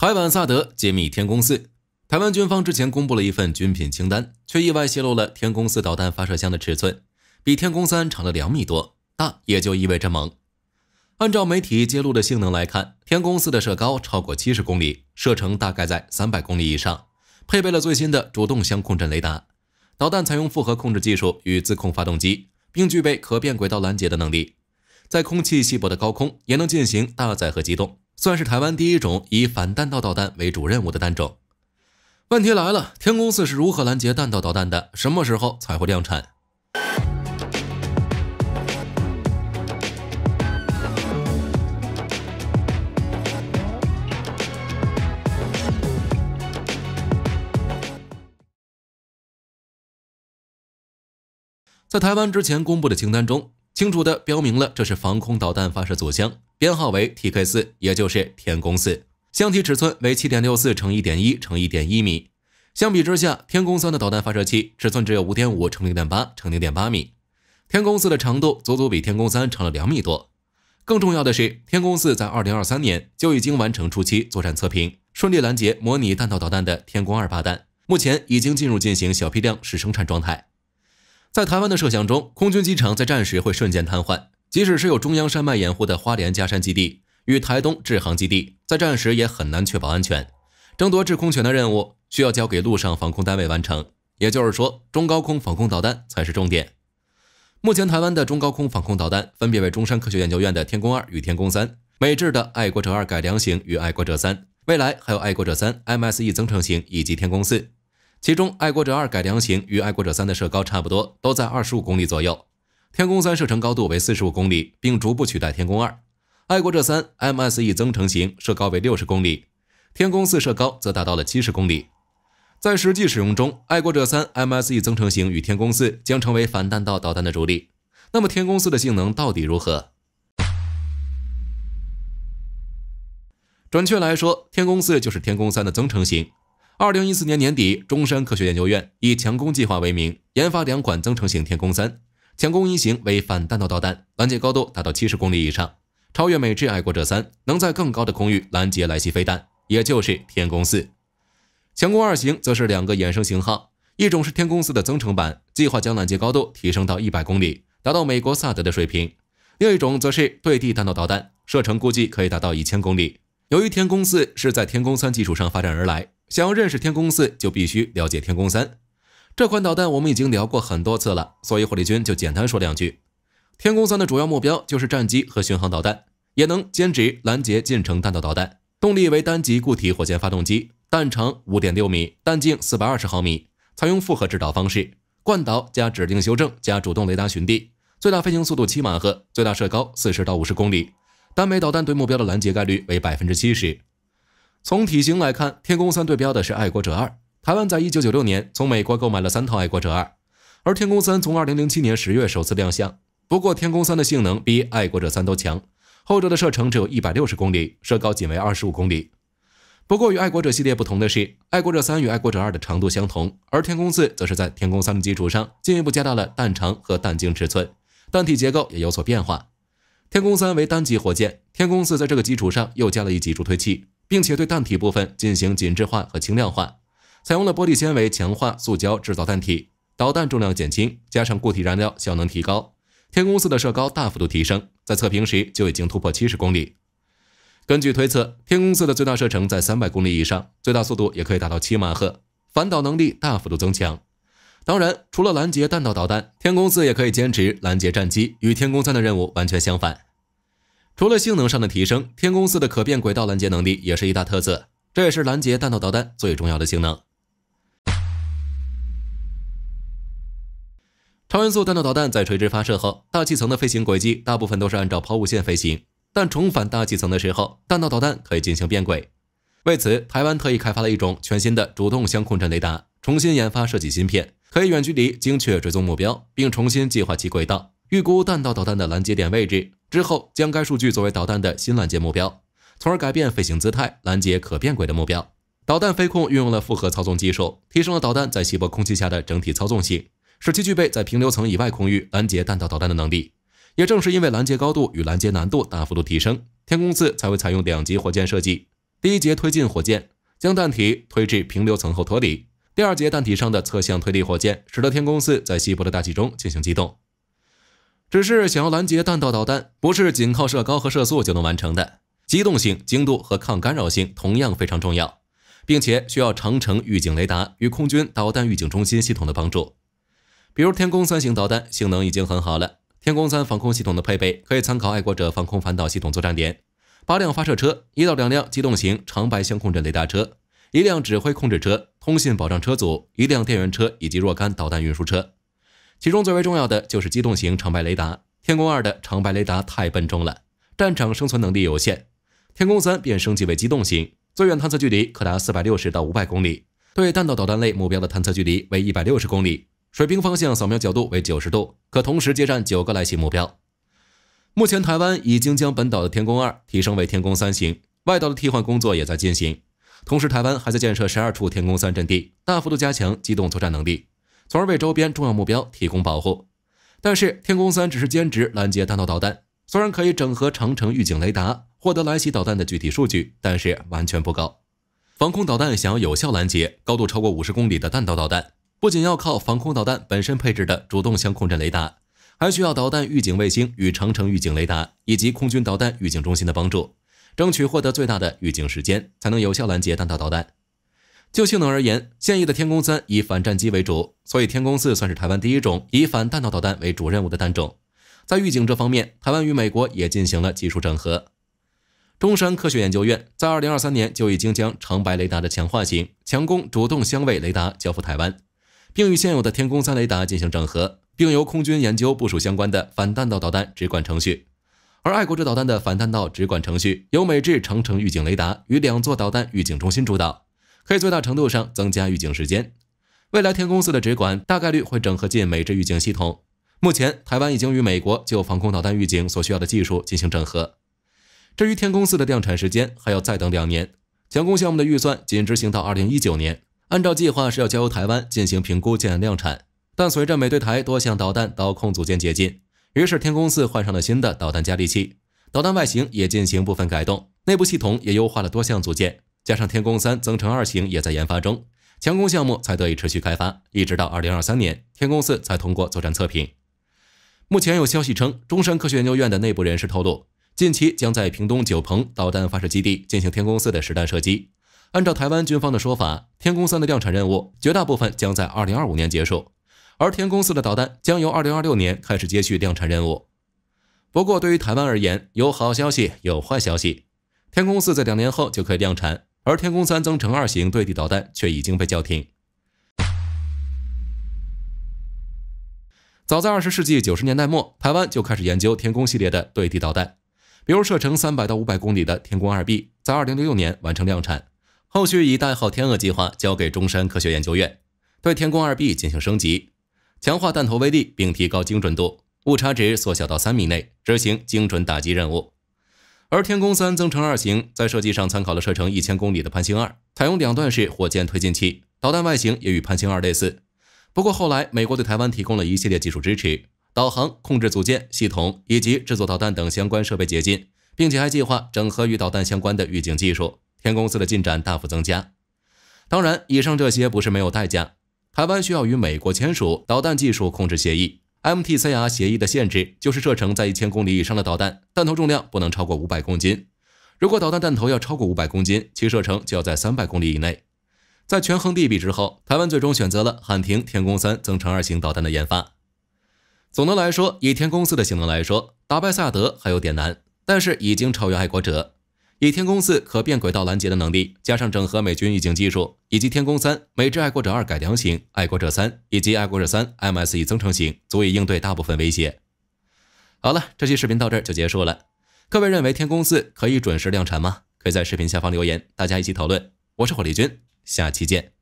台湾萨德揭秘天宫四。台湾军方之前公布了一份军品清单，却意外泄露了天宫四导弹发射箱的尺寸，比天宫三长了两米多，大也就意味着猛。按照媒体揭露的性能来看，天宫四的射高超过七十公里，射程大概在三百公里以上，配备了最新的主动相控阵雷达，导弹采用复合控制技术与自控发动机，并具备可变轨道拦截的能力，在空气稀薄的高空也能进行大载荷机动。算是台湾第一种以反弹道导弹为主任务的弹种。问题来了，天宫四是如何拦截弹道导弹的？什么时候才会量产？在台湾之前公布的清单中。清楚地标明了这是防空导弹发射组箱，编号为 TK 四，也就是天宫四。箱体尺寸为七点六四乘一点一乘一点一米。相比之下，天宫三的导弹发射器尺寸只有五点五乘零点八乘零点八米。天宫四的长度足足比天宫三长了两米多。更重要的是，天宫四在二零二三年就已经完成初期作战测评，顺利拦截模拟弹道导弹的天宫二八弹，目前已经进入进行小批量试生产状态。在台湾的设想中，空军机场在战时会瞬间瘫痪。即使是有中央山脉掩护的花莲加山基地与台东制航基地，在战时也很难确保安全。争夺制空权的任务需要交给陆上防空单位完成，也就是说，中高空防空导弹才是重点。目前，台湾的中高空防空导弹分别为中山科学研究院的天宫二与天宫三，美制的爱国者二改良型与爱国者三，未来还有爱国者三 MSE 增程型以及天宫四。其中，爱国者二改良型与爱国者三的射高差不多，都在二十五公里左右。天宫三射程高度为四十五公里，并逐步取代天宫二。爱国者三 MSE 增程型射高为六十公里，天宫四射高则达到了七十公里。在实际使用中，爱国者三 MSE 增程型与天宫四将成为反弹道导弹的主力。那么，天宫四的性能到底如何？准确来说，天宫四就是天宫三的增程型。二零一四年年底，中山科学研究院以强攻计划为名，研发两款增程型天宫三。强攻一型为反弹道导弹，拦截高度达到七十公里以上，超越美制爱国者三，能在更高的空域拦截来袭飞弹，也就是天宫四。强攻二型则是两个衍生型号，一种是天宫四的增程版，计划将拦截高度提升到一百公里，达到美国萨德的水平；另一种则是对地弹道导弹，射程估计可以达到一千公里。由于天宫四是在天宫三基础上发展而来，想要认识天宫四，就必须了解天宫三。这款导弹我们已经聊过很多次了，所以火力军就简单说两句。天宫三的主要目标就是战机和巡航导弹，也能兼职拦截近程弹道导弹。动力为单级固体火箭发动机，弹长五点六米，弹径四百二十毫米，采用复合制导方式，惯导加指令修正加主动雷达寻地，最大飞行速度七马赫，最大射高四十到五十公里。单枚导弹对目标的拦截概率为百分之七十。从体型来看，天宫三对标的是爱国者二。台湾在一九九六年从美国购买了三套爱国者二，而天宫三从二零零七年十月首次亮相。不过，天宫三的性能比爱国者三都强。后者的射程只有一百六十公里，射高仅为二十五公里。不过，与爱国者系列不同的是，爱国者三与爱国者二的长度相同，而天宫四则是在天宫三的基础上进一步加大了弹长和弹径尺寸，弹体结构也有所变化。天宫三为单级火箭，天宫四在这个基础上又加了一级助推器，并且对弹体部分进行紧致化和轻量化，采用了玻璃纤维强化塑胶制造弹体，导弹重量减轻，加上固体燃料效能提高，天宫四的射高大幅度提升，在测评时就已经突破七十公里。根据推测，天宫四的最大射程在三百公里以上，最大速度也可以达到七马赫，反导能力大幅度增强。当然，除了拦截弹道导弹，天宫四也可以兼职拦截战机，与天宫三的任务完全相反。除了性能上的提升，天宫四的可变轨道拦截能力也是一大特色，这也是拦截弹道导弹最重要的性能。超音速弹道导弹在垂直发射后，大气层的飞行轨迹大部分都是按照抛物线飞行，但重返大气层的时候，弹道导弹可以进行变轨。为此，台湾特意开发了一种全新的主动相控阵雷达，重新研发设计芯片。可以远距离精确追踪目标，并重新计划其轨道，预估弹道导弹的拦截点位置，之后将该数据作为导弹的新拦截目标，从而改变飞行姿态，拦截可变轨的目标导弹。飞控运用了复合操纵技术，提升了导弹在稀薄空气下的整体操纵性，使其具备在平流层以外空域拦截弹道导弹的能力。也正是因为拦截高度与拦截难度大幅度提升，天宫四才会采用两级火箭设计，第一节推进火箭将弹体推至平流层后脱离。第二节弹体上的侧向推力火箭，使得天宫四在西部的大气中进行机动。只是想要拦截弹道导弹，不是仅靠射高和射速就能完成的，机动性、精度和抗干扰性同样非常重要，并且需要长城预警雷达与空军导弹预警中心系统的帮助。比如天宫三型导弹性能已经很好了，天宫三防空系统的配备可以参考爱国者防空反导系统作战点：八辆发射车，一到两辆机动型长白相控制雷达车，一辆指挥控制车。通信保障车组、一辆电源车以及若干导弹运输车，其中最为重要的就是机动型长白雷达。天宫二的长白雷达太笨重了，战场生存能力有限。天宫三便升级为机动型，最远探测距离可达四百六十到五百公里，对弹道导弹类目标的探测距离为一百六十公里，水平方向扫描角度为九十度，可同时接战九个来袭目标。目前台湾已经将本岛的天宫二提升为天宫三型，外岛的替换工作也在进行。同时，台湾还在建设十二处天宫三阵地，大幅度加强机动作战能力，从而为周边重要目标提供保护。但是，天宫三只是兼职拦截弹道导弹，虽然可以整合长城预警雷达获得来袭导弹的具体数据，但是完全不够。防空导弹想要有效拦截高度超过五十公里的弹道导弹，不仅要靠防空导弹本身配置的主动相控阵雷达，还需要导弹预警卫星与长城预警雷达以及空军导弹预警中心的帮助。争取获得最大的预警时间，才能有效拦截弹道导弹。就性能而言，现役的天宫三以反战机为主，所以天宫四算是台湾第一种以反弹道导弹为主任务的弹种。在预警这方面，台湾与美国也进行了技术整合。中山科学研究院在2023年就已经将长白雷达的强化型强攻主动相位雷达交付台湾，并与现有的天宫三雷达进行整合，并由空军研究部署相关的反弹道导弹直管程序。而爱国者导弹的反弹道直管程序由美制长城预警雷达与两座导弹预警中心主导，可以最大程度上增加预警时间。未来天公司的直管大概率会整合进美制预警系统。目前，台湾已经与美国就防空导弹预警所需要的技术进行整合。至于天公司的量产时间，还要再等两年。强攻项目的预算仅执行到二零一九年，按照计划是要交由台湾进行评估、建量产。但随着美对台多项导弹导控组件解禁，于是，天宫四换上了新的导弹加力器，导弹外形也进行部分改动，内部系统也优化了多项组件。加上天宫三增程二型也在研发中，强攻项目才得以持续开发，一直到二零二三年，天宫四才通过作战测评。目前有消息称，中山科学研究院的内部人士透露，近期将在屏东九鹏导弹发射基地进行天宫四的实弹射击。按照台湾军方的说法，天宫三的量产任务绝大部分将在二零二五年结束。而天宫四的导弹将由二零二六年开始接续量产任务。不过，对于台湾而言，有好消息，有坏消息。天宫四在两年后就可以量产，而天宫三增程二型对地导弹却已经被叫停。早在二十世纪九十年代末，台湾就开始研究天宫系列的对地导弹，比如射程三百到五百公里的天宫二 B，在二零零六年完成量产，后续以代号“天鹅计划”交给中山科学研究院，对天宫二 B 进行升级。强化弹头威力，并提高精准度，误差值缩小到三米内，执行精准打击任务。而天宫三增程二型在设计上参考了射程一千公里的潘兴二，采用两段式火箭推进器，导弹外形也与潘兴二类似。不过后来，美国对台湾提供了一系列技术支持，导航控制组件系统以及制作导弹等相关设备解禁，并且还计划整合与导弹相关的预警技术。天宫四的进展大幅增加。当然，以上这些不是没有代价。台湾需要与美国签署导弹技术控制协议 m t c r 协议的限制，就是射程在一千公里以上的导弹弹头重量不能超过五百公斤。如果导弹弹头要超过五百公斤，其射程就要在三百公里以内。在权衡利弊之后，台湾最终选择了喊停天宫三增程二型导弹的研发。总的来说，以天宫四的性能来说，打败萨德还有点难，但是已经超越爱国者。以天宫四可变轨道拦截的能力，加上整合美军预警技术，以及天宫三美制爱国者二改良型、爱国者三以及爱国者三 MS 增程型，足以应对大部分威胁。好了，这期视频到这儿就结束了。各位认为天宫四可以准时量产吗？可以在视频下方留言，大家一起讨论。我是火力军，下期见。